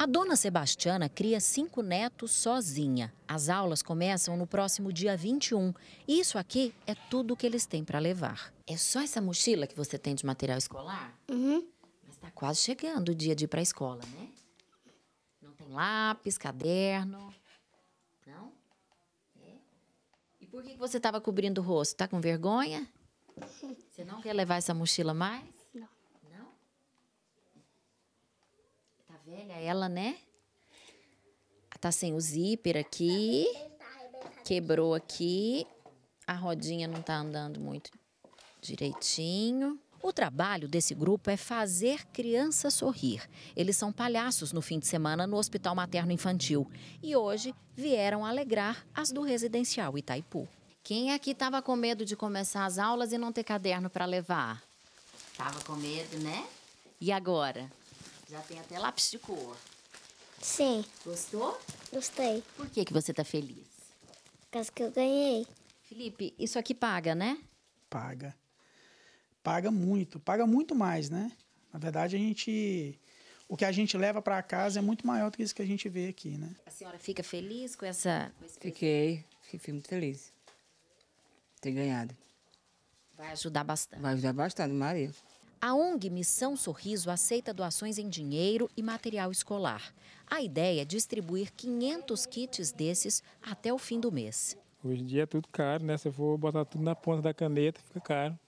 A dona Sebastiana cria cinco netos sozinha. As aulas começam no próximo dia 21. Isso aqui é tudo que eles têm para levar. É só essa mochila que você tem de material escolar? Uhum. Mas está quase chegando o dia de ir para a escola, né? Não tem lápis, caderno? Não? É. E por que você estava cobrindo o rosto? Está com vergonha? Você não quer levar essa mochila mais? velha, ela, né? Ah, tá sem o zíper aqui. Quebrou aqui. A rodinha não tá andando muito direitinho. O trabalho desse grupo é fazer criança sorrir. Eles são palhaços no fim de semana no Hospital Materno Infantil e hoje vieram alegrar as do residencial Itaipu. Quem aqui tava com medo de começar as aulas e não ter caderno para levar? Tava com medo, né? E agora? Já tem até lápis de cor. Sim. Gostou? Gostei. Por que, que você tá feliz? Por causa que eu ganhei. Felipe, isso aqui paga, né? Paga. Paga muito, paga muito mais, né? Na verdade, a gente o que a gente leva para casa é muito maior do que isso que a gente vê aqui, né? A senhora fica feliz com essa Fiquei, fiquei muito feliz. Ter ganhado. Vai ajudar bastante. Vai ajudar bastante, Maria. A ONG Missão Sorriso aceita doações em dinheiro e material escolar. A ideia é distribuir 500 kits desses até o fim do mês. Hoje em dia é tudo caro, né? Se eu for botar tudo na ponta da caneta, fica caro.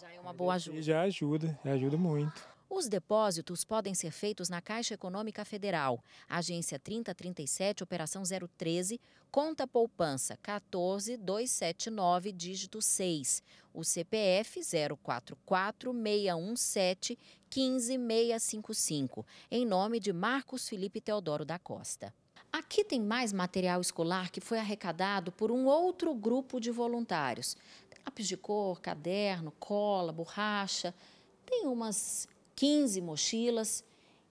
Já é uma boa ajuda. Já ajuda, já ajuda muito. Os depósitos podem ser feitos na Caixa Econômica Federal, Agência 3037, Operação 013, Conta Poupança 14279, dígito 6, o CPF 044617 15655, em nome de Marcos Felipe Teodoro da Costa. Aqui tem mais material escolar que foi arrecadado por um outro grupo de voluntários. Lápis de cor, caderno, cola, borracha. Tem umas 15 mochilas.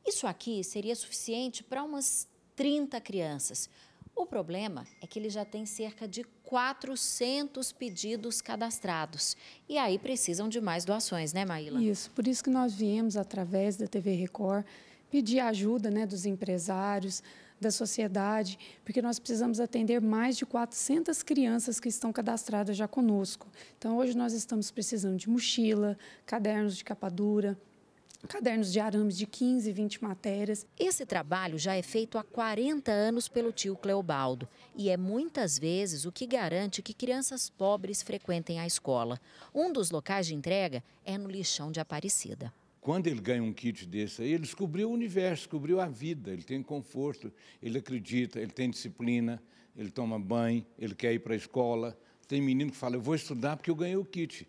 Isso aqui seria suficiente para umas 30 crianças. O problema é que ele já tem cerca de 400 pedidos cadastrados. E aí precisam de mais doações, né, Maíla? Isso, por isso que nós viemos através da TV Record pedir ajuda né, dos empresários, da sociedade, porque nós precisamos atender mais de 400 crianças que estão cadastradas já conosco. Então, hoje nós estamos precisando de mochila, cadernos de capa dura, cadernos de arames de 15, 20 matérias. Esse trabalho já é feito há 40 anos pelo tio Cleobaldo e é muitas vezes o que garante que crianças pobres frequentem a escola. Um dos locais de entrega é no lixão de Aparecida. Quando ele ganha um kit desse aí, ele descobriu o universo, descobriu a vida, ele tem conforto, ele acredita, ele tem disciplina, ele toma banho, ele quer ir para a escola. Tem menino que fala, eu vou estudar porque eu ganhei o kit.